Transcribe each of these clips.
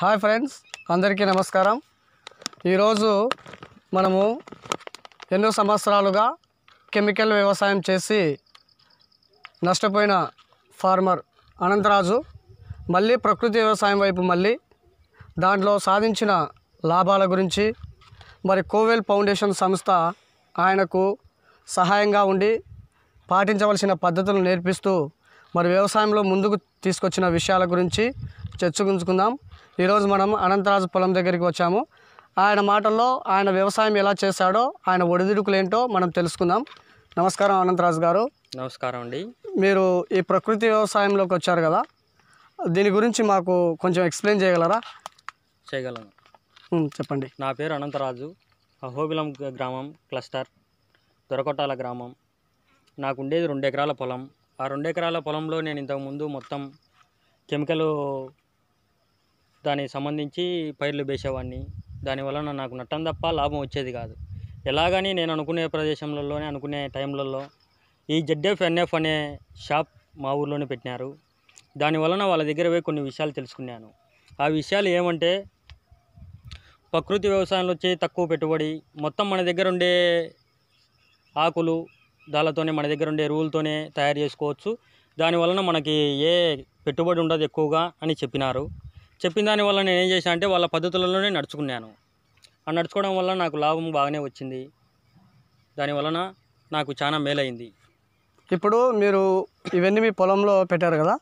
hi friends అందరికీ నమస్కారం ఈరోజు మనము ఎన్నో సంవత్సరాలుగా కెమికల్ వ్యవసాయం చేసి నష్టపోయిన ఫార్మర్ అనంతరాజు మళ్ళీ ప్రకృతి వ్యవసాయం వైపు మళ్ళీ దాంట్లో సాధించిన లాభాల గురించి మరి కోవెల్ ఫౌండేషన్ సంస్థ ఆయనకు సహాయంగా ఉండి పాటించవలసిన పద్ధతులు నేర్పిస్తూ మరి వ్యవసాయంలో ముందుకు తీసుకొచ్చిన విషయాల గురించి చర్చించుకుందాం ఈరోజు మనం అనంతరాజు పొలం దగ్గరికి వచ్చాము ఆయన మాటల్లో ఆయన వ్యవసాయం ఎలా చేశాడో ఆయన ఒడిదుడుకులు ఏంటో మనం తెలుసుకుందాం నమస్కారం అనంతరాజు గారు నమస్కారం అండి మీరు ఈ ప్రకృతి వ్యవసాయంలోకి వచ్చారు కదా దీని గురించి మాకు కొంచెం ఎక్స్ప్లెయిన్ చేయగలరా చేయగలను చెప్పండి నా పేరు అనంతరాజు అహోబిలం గ్రామం క్లస్టర్ దొరకొట్టాల గ్రామం నాకు ఉండేది రెండు ఎకరాల పొలం ఆ రెండు ఎకరాల పొలంలో నేను ఇంతకుముందు మొత్తం కెమికల్ దానికి సంబంధించి పైర్లు వేసేవాడిని దానివలన నాకు నట్టం తప్ప లాభం వచ్చేది కాదు ఎలాగని నేను అనుకునే ప్రదేశంలోనే అనుకునే టైంలలో ఈ జడ్ఎఫ్ ఎన్ఎఫ్ అనే షాప్ మా ఊర్లోనే పెట్టినారు దానివలన వాళ్ళ దగ్గర పోయి కొన్ని విషయాలు తెలుసుకున్నాను ఆ విషయాలు ఏమంటే ప్రకృతి వ్యవసాయంలో వచ్చి తక్కువ పెట్టుబడి మొత్తం మన దగ్గర ఉండే ఆకులు దాలతోనే మన దగ్గర ఉండే రూల్తోనే తయారు చేసుకోవచ్చు దానివలన మనకి ఏ పెట్టుబడి ఉండదు ఎక్కువగా అని చెప్పినారు చెప్పిన దానివల్ల నేను ఏం చేశాను అంటే వాళ్ళ పద్ధతులలోనే నడుచుకున్నాను ఆ నడుచుకోవడం వల్ల నాకు లాభం బాగానే వచ్చింది దానివలన నాకు చాలా మేలైంది ఇప్పుడు మీరు ఇవన్నీ మీ పొలంలో పెట్టారు కదా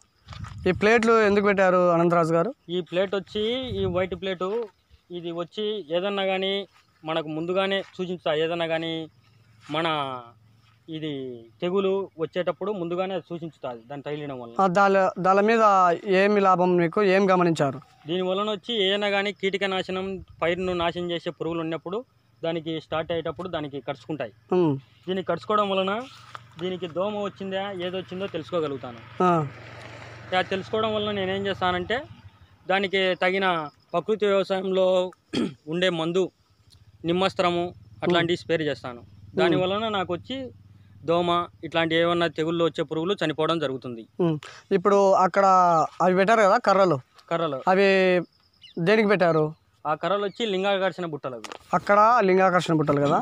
ఈ ప్లేట్లు ఎందుకు పెట్టారు అనంతరాజు గారు ఈ ప్లేట్ వచ్చి ఈ వైట్ ప్లేటు ఇది వచ్చి ఏదన్నా కానీ మనకు ముందుగానే సూచించా ఏదన్నా కానీ మన ఇది తెగులు వచ్చేటప్పుడు ముందుగానే సూచించుతుంది దాన్ని తగిలిన వల్ల దాని దాని మీద ఏమి లాభం మీకు ఏం గమనించారు దీని వలన వచ్చి ఏదైనా కానీ కీటక నాశనం పైరును నాశనం చేసే పురుగులు ఉన్నప్పుడు దానికి స్టార్ట్ అయ్యేటప్పుడు దానికి కడుచుకుంటాయి దీన్ని కడుచుకోవడం వలన దీనికి దోమ వచ్చిందా ఏదొచ్చిందో తెలుసుకోగలుగుతాను తెలుసుకోవడం వల్ల నేనేం చేస్తానంటే దానికి తగిన ప్రకృతి వ్యవసాయంలో ఉండే మందు నిమ్మస్త్రము అట్లాంటివి స్పేర్ చేస్తాను దాని వలన నాకు వచ్చి దోమ ఇట్లాంటి ఏమన్నా తెగుళ్ళు వచ్చే పురుగులు చనిపోవడం జరుగుతుంది ఇప్పుడు అక్కడ అవి పెట్టారు కదా కర్రలు కర్రలు అవి దేనికి పెట్టారు ఆ కర్రలు వచ్చి లింగాకర్షణ బుట్టలు అవి అక్కడ లింగాకర్షణ బుట్టలు కదా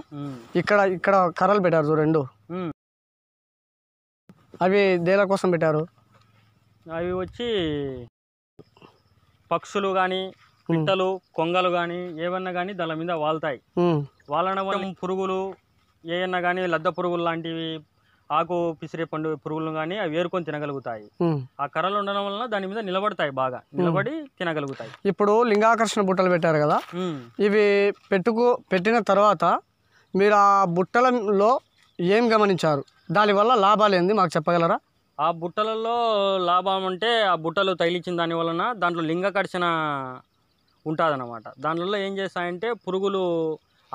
ఇక్కడ ఇక్కడ కర్రలు పెట్టారు రెండు అవి దేల కోసం పెట్టారు అవి వచ్చి పక్షులు కానీ పిట్టలు కొంగలు కానీ ఏమన్నా కానీ దాని మీద వాళ్తాయి వాళ్ళ పురుగులు ఏమన్నా కానీ లద్ద పురుగులు లాంటివి ఆకు పిసిరే పండు పురుగులను కానీ అవి వేరుకొని తినగలుగుతాయి ఆ కర్రలు ఉండడం వలన దాని మీద నిలబడతాయి బాగా నిలబడి తినగలుగుతాయి ఇప్పుడు లింగాకర్షణ బుట్టలు పెట్టారు కదా ఇవి పెట్టుకు పెట్టిన తర్వాత మీరు ఆ బుట్టలలో ఏం గమనించారు దానివల్ల లాభాలు ఏంది మాకు చెప్పగలరా ఆ బుట్టలలో లాభం అంటే ఆ బుట్టలు తగిలించిన దాని వలన దాంట్లో లింగకర్షణ అన్నమాట దానిలో ఏం చేస్తాయంటే పురుగులు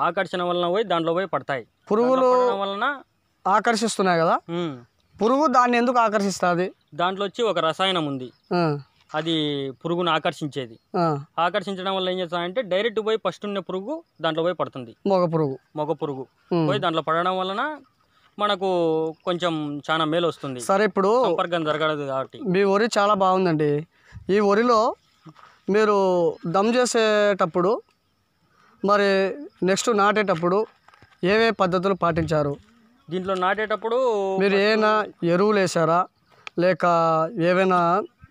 ఆకర్షణ వలన పోయి దాంట్లో పోయి పడతాయి పురుగులు వలన ఆకర్షిస్తున్నాయి కదా పురుగు దాన్ని ఎందుకు ఆకర్షిస్తుంది దాంట్లో వచ్చి ఒక రసాయనం ఉంది అది పురుగును ఆకర్షించేది ఆకర్షించడం వల్ల ఏం చేస్తానంటే డైరెక్ట్ పోయి ఫస్ట్ ఉన్న పురుగు దాంట్లో పోయి పడుతుంది మగ పురుగు మగ పురుగు పోయి దాంట్లో పడడం వలన మనకు కొంచెం చాలా మేలు వస్తుంది సరే ఇప్పుడు సంపర్కం జరగలేదు కాబట్టి మీ వరి చాలా బాగుందండి ఈ వరిలో మీరు దమ్ చేసేటప్పుడు మరి నెక్స్ట్ నాటేటప్పుడు ఏవే పద్ధతులు పాటించారు దీంట్లో నాటేటప్పుడు మీరు ఏమైనా ఎరువులు వేసారా లేక ఏవైనా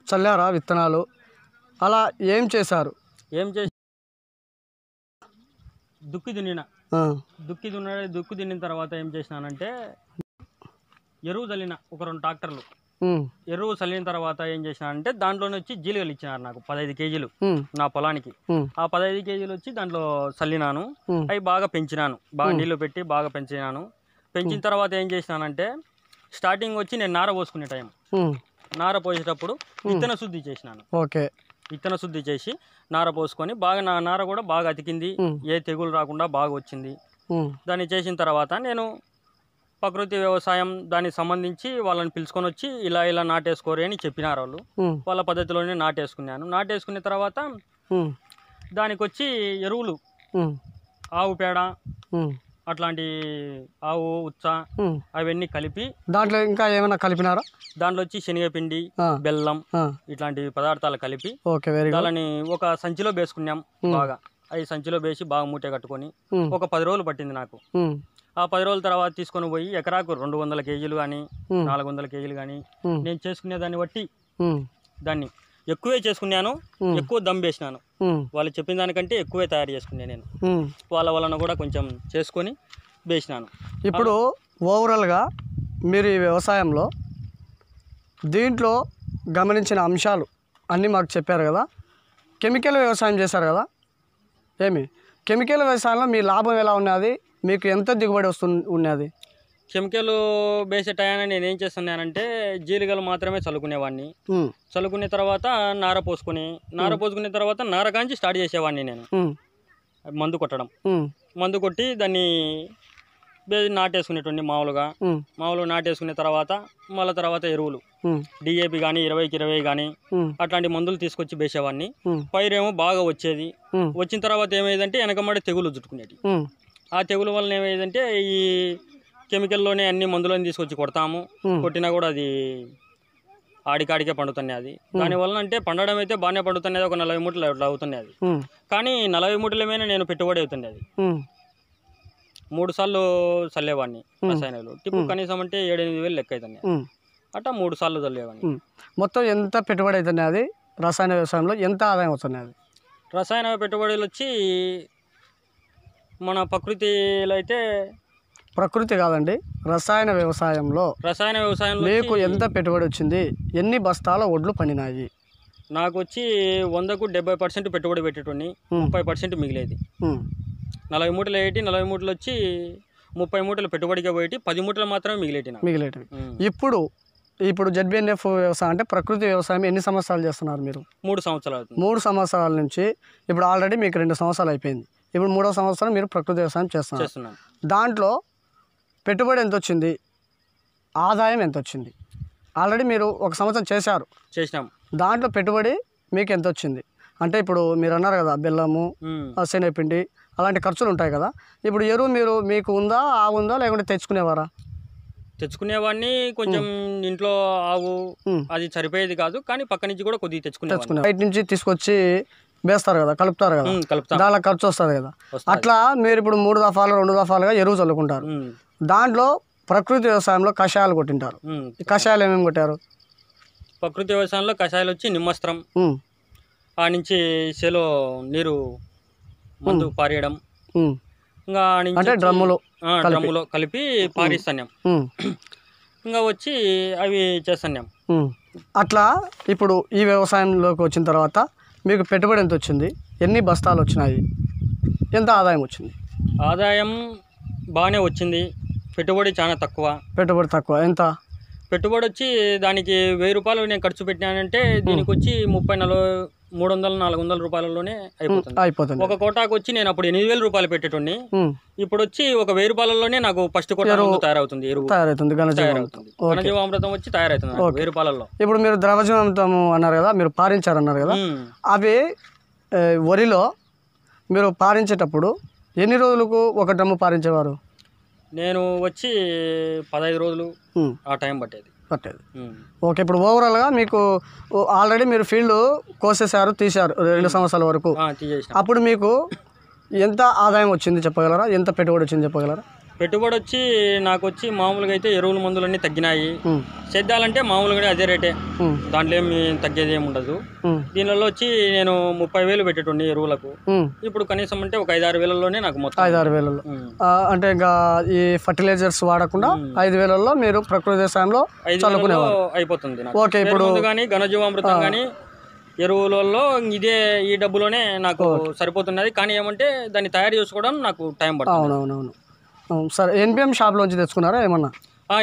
చల్లారా విత్తనాలు అలా ఏం చేశారు ఏం చేసి దుక్కి దున్నిన దుక్కి దున్న దుక్కి దున్న తర్వాత ఏం చేసినానంటే ఎరువు చల్లిన ఒక రెండు ట్రాక్టర్లు ఎరువు చల్లిన తర్వాత ఏం చేసిన అంటే దాంట్లో వచ్చి జీలుగలు ఇచ్చినారు నాకు పదహైదు కేజీలు నా పొలానికి ఆ పదహైదు కేజీలు వచ్చి దాంట్లో చల్లినాను అవి బాగా పెంచినాను బాగా నీళ్లు పెట్టి బాగా పెంచినాను పెంచిన తర్వాత ఏం చేసినానంటే స్టార్టింగ్ వచ్చి నేను నార పోసుకునే టైం నార పోసేటప్పుడు విత్తన శుద్ధి చేసినాను ఓకే విత్తన శుద్ధి చేసి నార పోసుకొని బాగా నా నార కూడా బాగా అతికింది ఏ తెగులు రాకుండా బాగా వచ్చింది దాన్ని చేసిన తర్వాత నేను ప్రకృతి వ్యవసాయం దానికి సంబంధించి వాళ్ళని పిలుచుకొని వచ్చి ఇలా ఇలా నాటేసుకోరు అని చెప్పినారు వాళ్ళు వాళ్ళ పద్ధతిలోనే నాటేసుకున్నాను నాటేసుకున్న తర్వాత దానికి వచ్చి ఎరువులు ఆవు పేడ అట్లాంటి ఆవు ఉచ్చ అవన్నీ కలిపి దాంట్లో ఇంకా ఏమైనా కలిపినారా దాంట్లో వచ్చి శనగపిండి బెల్లం ఇట్లాంటి పదార్థాలు కలిపి వాళ్ళని ఒక సంచిలో వేసుకున్నాం బాగా అవి సంచిలో వేసి బాగా మూట కట్టుకొని ఒక పది రోజులు పట్టింది నాకు ఆ పది రోజుల తర్వాత తీసుకొని పోయి ఎకరాకు రెండు వందల కేజీలు కానీ నాలుగు వందల కేజీలు కానీ నేను చేసుకునే దాన్ని బట్టి దాన్ని ఎక్కువే చేసుకున్నాను ఎక్కువ దమ్ వేసినాను వాళ్ళు చెప్పిన దానికంటే ఎక్కువే తయారు చేసుకున్నాను నేను వాళ్ళ వలన కూడా కొంచెం చేసుకొని వేసినాను ఇప్పుడు ఓవరాల్గా మీరు ఈ వ్యవసాయంలో దీంట్లో గమనించిన అంశాలు అన్నీ మాకు చెప్పారు కదా కెమికల్ వ్యవసాయం చేశారు కదా ఏమి కెమికల్ వ్యవసాయంలో మీ లాభం ఎలా ఉన్నది మీకు ఎంత దిగుబడి వస్తు ఉన్నది చెమకలు వేసే టైం నేను ఏం చేస్తున్నానంటే జీలికలు మాత్రమే చల్లుకునేవాడిని చల్లుకునే తర్వాత నార పోసుకుని నార పోసుకునే తర్వాత నార కాంచి స్టార్ట్ చేసేవాడిని నేను మందు కొట్టడం మందు కొట్టి దాన్ని నాటేసుకునేటువంటి మామూలుగా మామూలుగా నాటేసుకునే తర్వాత మళ్ళీ తర్వాత ఎరువులు డిఏపి కానీ ఇరవైకి ఇరవై కానీ అట్లాంటి మందులు తీసుకొచ్చి వేసేవాడిని పైరేమో బాగా వచ్చేది వచ్చిన తర్వాత ఏమైందంటే వెనకమ్మడి తెగులు జుట్టుకునేది ఆ తెగుల వల్ల ఏమైందంటే ఈ కెమికల్లోనే అన్ని మందులను తీసుకొచ్చి కొడతాము కొట్టినా కూడా అది ఆడికాడికే పండుతున్నాయి అది దానివల్ల అంటే పండడం అయితే బాగానే పండుతున్నది ఒక నలభై మూటలు అవుతున్నాయి అది కానీ నలభై మూటల మీద నేను పెట్టుబడి అవుతుంది అది మూడు సార్లు చల్లేవాడిని రసాయనాలు టిప్పు కనీసం అంటే ఏడెనిమిది వేలు లెక్క అవుతున్నాయి అట్లా మూడు సార్లు చల్లేవాడిని మొత్తం ఎంత పెట్టుబడి అవుతున్నాయి అది రసాయన వ్యవసాయంలో ఎంత ఆదాయం అవుతున్నాయి అది రసాయన పెట్టుబడులు వచ్చి మన ప్రకృతిలో అయితే ప్రకృతి కాదండి రసాయన వ్యవసాయంలో రసాయన వ్యవసాయం మీకు ఎంత పెట్టుబడి వచ్చింది ఎన్ని బస్తాల ఒడ్లు పండినాయి నాకు వచ్చి వందకు డెబ్బై పర్సెంట్ పెట్టుబడి పెట్టేటోని ముప్పై పర్సెంట్ మిగిలేది నలభై మూటలు వేయటి నలభై మూటలు వచ్చి ముప్పై మూటలు పెట్టుబడిగా పోయేటి పది మూటలు మాత్రమే మిగిలేటి మిగిలేటివి ఇప్పుడు ఇప్పుడు జడ్బిఎన్ఎఫ్ వ్యవసాయం అంటే ప్రకృతి వ్యవసాయం ఎన్ని సంవత్సరాలు చేస్తున్నారు మీరు మూడు సంవత్సరాలు మూడు సంవత్సరాల నుంచి ఇప్పుడు ఆల్రెడీ మీకు రెండు సంవత్సరాలు అయిపోయింది ఇప్పుడు మూడో సంవత్సరం మీరు ప్రకృతి వ్యవసాయం చేస్తున్నారు దాంట్లో పెట్టుబడి ఎంత వచ్చింది ఆదాయం ఎంత వచ్చింది ఆల్రెడీ మీరు ఒక సంవత్సరం చేశారు చేసినాం దాంట్లో పెట్టుబడి మీకు ఎంత వచ్చింది అంటే ఇప్పుడు మీరు అన్నారు కదా బెల్లము శనగపిండి అలాంటి ఖర్చులు ఉంటాయి కదా ఇప్పుడు ఎరువు మీరు మీకు ఉందా ఆవు ఉందా లేకుంటే తెచ్చుకునేవారా తెచ్చుకునేవాడిని కొంచెం ఇంట్లో ఆవు అది సరిపోయేది కాదు కానీ పక్క నుంచి కూడా కొద్దిగా తెచ్చుకునే తెచ్చుకునే బయట నుంచి తీసుకొచ్చి వేస్తారు కదా కలుపుతారు కదా దానిలో ఖర్చు వస్తుంది కదా అట్లా మీరు ఇప్పుడు మూడు దఫాలు రెండు దఫాలుగా ఎరువు చల్లుకుంటారు దాంట్లో ప్రకృతి వ్యవసాయంలో కషాయాలు కొట్టింటారు కషాయాలు ఏమేమి కొట్టారు ప్రకృతి వ్యవసాయంలో కషాయాలు వచ్చి నిమ్మస్త్రం ఆ నుంచి సెలో నీరు ముందు పారేయడం ఇంకా అంటే డ్రమ్ములో డ్రమ్ములో కలిపి పారిస్తాన్యం ఇంకా వచ్చి అవి చేస్తాన్యం అట్లా ఇప్పుడు ఈ వ్యవసాయంలోకి వచ్చిన తర్వాత మీకు పెట్టుబడి ఎంత వచ్చింది ఎన్ని బస్తాలు వచ్చినాయి ఎంత ఆదాయం వచ్చింది ఆదాయం బాగానే వచ్చింది పెట్టుబడి చాలా తక్కువ పెట్టుబడి తక్కువ ఎంత పెట్టుబడి వచ్చి దానికి వెయ్యి రూపాయలు నేను ఖర్చు పెట్టినానంటే దీనికి వచ్చి ముప్పై నలభై మూడు వందల నాలుగు వందల రూపాయలలోనే అయిపోతుంది ఒక కోటాకు వచ్చి నేను అప్పుడు ఎనిమిది వేల రూపాయలు పెట్టేటండి ఇప్పుడు వచ్చి ఒక వెయ్యి రూపాయలలోనే నాకు ఫస్ట్ కోటా తయారవుతుంది తయారవుతుంది ఘనజీవామృతం ఘనజీవామృతం వచ్చి తయారవుతుంది వెయ్యి రూపాయలలో ఇప్పుడు మీరు ద్రవజీవామృతం అన్నారు కదా మీరు పారించారు అన్నారు కదా అవి వరిలో మీరు పారించేటప్పుడు ఎన్ని రోజులకు ఒక డ్రమ్ము పారించేవారు నేను వచ్చి పదహైదు రోజులు ఆ టైం పట్టేది పట్టేది ఓకే ఇప్పుడు ఓవరాల్గా మీకు ఆల్రెడీ మీరు ఫీల్డ్ కోసేశారు తీశారు రెండు సంవత్సరాల వరకు అప్పుడు మీకు ఎంత ఆదాయం వచ్చింది చెప్పగలరా ఎంత పెట్టుబడి వచ్చింది చెప్పగలరా పెట్టుబడి వచ్చి నాకు వచ్చి మామూలుగా అయితే ఎరువుల అన్ని తగ్గినాయి సేద్యాలంటే మామూలుగానే అదే రేటే దాంట్లో ఏమి తగ్గేది ఏమి ఉండదు దీనిలో వచ్చి నేను ముప్పై వేలు పెట్టేటండి ఎరువులకు ఇప్పుడు కనీసం అంటే ఒక ఐదారు వేలలోనే నాకు మొత్తం ఐదారు వేలలో అంటే ఇంకా ఈ ఫర్టిలైజర్స్ వాడకుండా ఐదు వేలలో మీరు ప్రకృతి వ్యవసాయంలో అయిపోతుంది ఓకే ఇప్పుడు కానీ ఘనజీవామృతం కానీ ఎరువులలో ఇదే ఈ డబ్బులోనే నాకు సరిపోతున్నది కానీ ఏమంటే దాన్ని తయారు చేసుకోవడం నాకు టైం పడుతుంది అవునవునవును సరే ఎన్బిఎం షాప్లోంచి తెచ్చుకున్నారా ఏమన్నా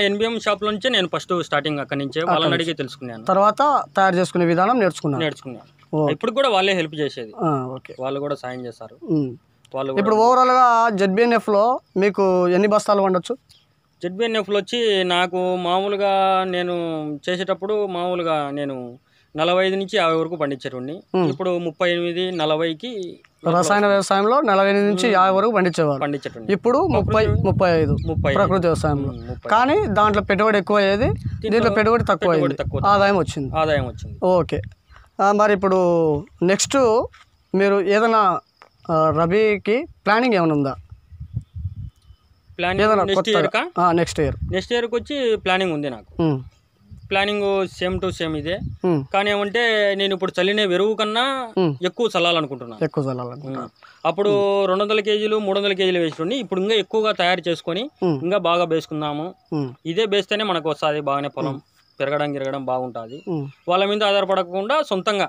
ఎన్బిఎం షాప్ నుంచే నేను ఫస్ట్ స్టార్టింగ్ అక్కడ నుంచే వాళ్ళని అడిగి తెలుసుకున్నాను తర్వాత తయారు చేసుకునే విధానం నేర్చుకున్నాను నేర్చుకున్నాను ఇప్పుడు కూడా వాళ్ళే హెల్ప్ చేసేది ఓకే వాళ్ళు కూడా సాయం చేస్తారు వాళ్ళు ఇప్పుడు ఓవరాల్గా జెడ్బిఎన్ఎఫ్లో మీకు ఎన్ని బస్తాలు వండొచ్చు జెడ్బిఎన్ఎఫ్లో వచ్చి నాకు మామూలుగా నేను చేసేటప్పుడు మామూలుగా నేను నలభై ఐదు నుంచి యాభై వరకు పండించేటండి ఇప్పుడు ముప్పై ఎనిమిది నలభైకి రసాయన వ్యవసాయంలో నలభై ఎనిమిది నుంచి యాభై వరకు పండించేవారు ఇప్పుడు ముప్పై ముప్పై ఐదు ప్రకృతి వ్యవసాయంలో కానీ దాంట్లో పెట్టుబడి ఎక్కువ అయ్యేది దీంట్లో పెట్టుబడి తక్కువ అయ్యేది ఆదాయం వచ్చింది ఆదాయం వచ్చింది ఓకే మరి ఇప్పుడు నెక్స్ట్ మీరు ఏదైనా రబీకి ప్లానింగ్ ఏమైనా ఉందా ప్లానింగ్ నెక్స్ట్ ఇయర్ నెక్స్ట్ ఇయర్కి వచ్చి ప్లానింగ్ ఉంది నాకు ప్లానింగ్ సేమ్ టు సేమ్ ఇదే కానీ ఏమంటే నేను ఇప్పుడు చల్లిన వెరువు కన్నా ఎక్కువ చల్లాలనుకుంటున్నాను ఎక్కువ చల్లాలనుకుంటున్నాను అప్పుడు రెండు వందల కేజీలు మూడు వందల కేజీలు వేసినండి ఇప్పుడు ఇంకా ఎక్కువగా తయారు చేసుకొని ఇంకా బాగా వేసుకుందాము ఇదే వేస్తేనే మనకు వస్తుంది బాగానే పొలం పెరగడం గిరగడం బాగుంటుంది వాళ్ళ మీద ఆధారపడకుండా సొంతంగా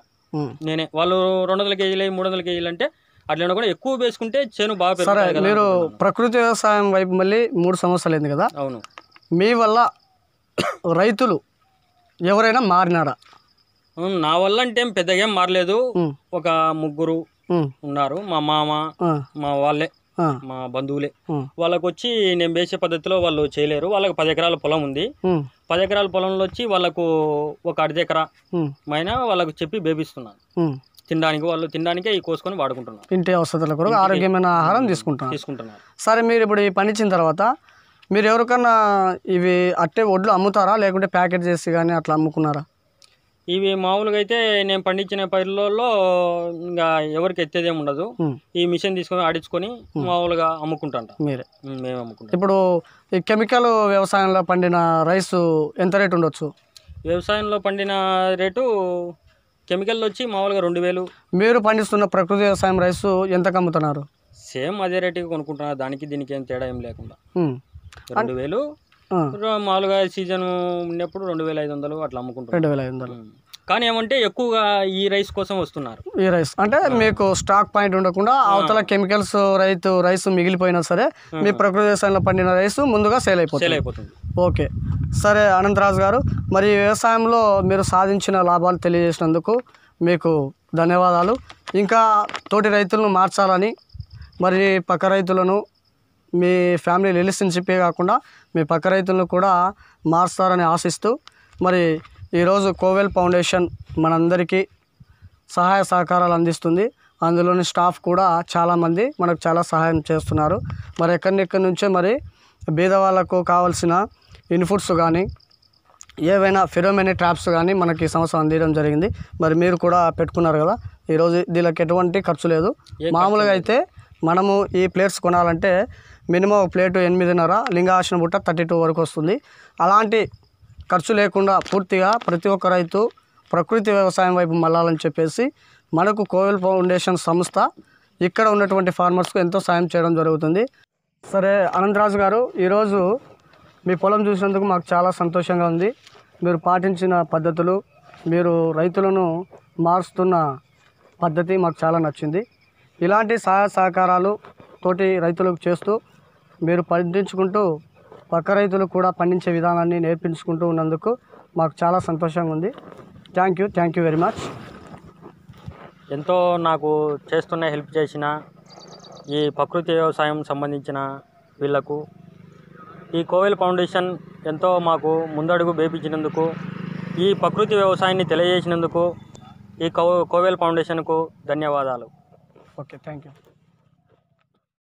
నేనే వాళ్ళు రెండు వందల కేజీలు మూడు వందల కేజీలు అంటే అట్లా కూడా ఎక్కువ వేసుకుంటే చేను బాగా సరే మీరు ప్రకృతి వ్యవసాయం వైపు మళ్ళీ మూడు సంవత్సరాలు అయింది కదా అవును మీ వల్ల రైతులు ఎవరైనా మారినారా నా వల్ల అంటే ఏం పెద్దగా ఏం మారలేదు ఒక ముగ్గురు ఉన్నారు మా మామ మా వాళ్ళే మా బంధువులే వాళ్ళకు వచ్చి నేను వేసే పద్ధతిలో వాళ్ళు చేయలేరు వాళ్ళకి పది ఎకరాల పొలం ఉంది పది ఎకరాల పొలంలో వచ్చి వాళ్ళకు ఒక అర్ధెకరా అయినా వాళ్ళకు చెప్పి బేపిస్తున్నాను తినడానికి వాళ్ళు తినడానికే ఈ కోసుకొని వాడుకుంటున్నారు ఇంటి వసతుల కొరకు ఆరోగ్యమైన ఆహారం తీసుకుంటాను తీసుకుంటున్నారు సరే మీరు ఇప్పుడు ఈ పనిచ్చిన తర్వాత మీరు ఎవరికన్నా ఇవి అట్టే వడ్లు అమ్ముతారా లేకుంటే ప్యాకెట్ చేసి కానీ అట్లా అమ్ముకున్నారా ఇవి మామూలుగా అయితే నేను పండించిన పైర్లలో ఇంకా ఎవరికి ఎత్తేదేం ఉండదు ఈ మిషన్ తీసుకొని ఆడించుకొని మామూలుగా అమ్ముకుంటాం మీరే మేము అమ్ముకుంటాం ఇప్పుడు ఈ కెమికల్ వ్యవసాయంలో పండిన రైస్ ఎంత రేటు ఉండొచ్చు వ్యవసాయంలో పండిన రేటు కెమికల్ వచ్చి మామూలుగా రెండు వేలు మీరు పండిస్తున్న ప్రకృతి వ్యవసాయం రైస్ ఎంతకు అమ్ముతున్నారు సేమ్ అదే రేటుకి కొనుక్కుంటున్నారు దానికి దీనికి ఏం తేడా ఏం లేకుండా రెండు వేలు మామూలుగా సీజన్ ఉన్నప్పుడు రెండు వేల ఐదు వందలు అట్లా అమ్ముకుంటారు రెండు వేల ఐదు వందలు కానీ ఏమంటే ఎక్కువగా ఈ రైస్ కోసం వస్తున్నారు ఈ రైస్ అంటే మీకు స్టాక్ పాయింట్ ఉండకుండా అవతల కెమికల్స్ రైతు రైస్ మిగిలిపోయినా సరే మీ ప్రకృతి వ్యవసాయంలో పండిన రైస్ ముందుగా సేల్ అయిపోతుంది సేల్ అయిపోతుంది ఓకే సరే అనంతరాజు గారు మరి వ్యవసాయంలో మీరు సాధించిన లాభాలు తెలియజేసినందుకు మీకు ధన్యవాదాలు ఇంకా తోటి రైతులను మార్చాలని మరి పక్క రైతులను మీ ఫ్యామిలీ రిలేషన్షిప్పే కాకుండా మీ పక్క రైతులను కూడా మారుస్తారని ఆశిస్తూ మరి ఈరోజు కోవెల్ ఫౌండేషన్ మనందరికీ సహాయ సహకారాలు అందిస్తుంది అందులోని స్టాఫ్ కూడా చాలామంది మనకు చాలా సహాయం చేస్తున్నారు మరి ఎక్కడినెక్కడి నుంచే మరి బీదవాళ్లకు కావలసిన కావాల్సిన కానీ ఏవైనా ఫిరోమెనీ ట్రాప్స్ కానీ మనకి ఈ సంవత్సరం అందించడం జరిగింది మరి మీరు కూడా పెట్టుకున్నారు కదా ఈరోజు దీనికి ఎటువంటి ఖర్చు లేదు మామూలుగా అయితే మనము ఈ ప్లేట్స్ కొనాలంటే మినిమం ప్లేటు ఎనిమిదిన్నర లింగాసన బుట్ట థర్టీ టూ వరకు వస్తుంది అలాంటి ఖర్చు లేకుండా పూర్తిగా ప్రతి ఒక్క రైతు ప్రకృతి వ్యవసాయం వైపు మళ్ళాలని చెప్పేసి మనకు కోవిల్ ఫౌండేషన్ సంస్థ ఇక్కడ ఉన్నటువంటి ఫార్మర్స్కు ఎంతో సాయం చేయడం జరుగుతుంది సరే అనంతరాజు గారు ఈరోజు మీ పొలం చూసినందుకు మాకు చాలా సంతోషంగా ఉంది మీరు పాటించిన పద్ధతులు మీరు రైతులను మారుస్తున్న పద్ధతి మాకు చాలా నచ్చింది ఇలాంటి సహాయ సహకారాలు తోటి రైతులకు చేస్తూ మీరు పండించుకుంటూ పక్క రైతులు కూడా పండించే విధానాన్ని నేర్పించుకుంటూ ఉన్నందుకు మాకు చాలా సంతోషంగా ఉంది thank you thank you very much ఎంతో నాకు చేస్తున్న హెల్ప్ చేసిన ఈ ప్రకృతి వ్యవసాయం సంబంధించిన వీళ్లకు ఈ కోవెల్ ఫౌండేషన్ ఎంతో మాకు ముందడుగు వేపించినందుకు ఈ ప్రకృతి వ్యవసాయాన్ని తెలియజేసినందుకు ఈ కోవెల్ ఫౌండేషన్కు ధన్యవాదాలు ఓకే థ్యాంక్ యూ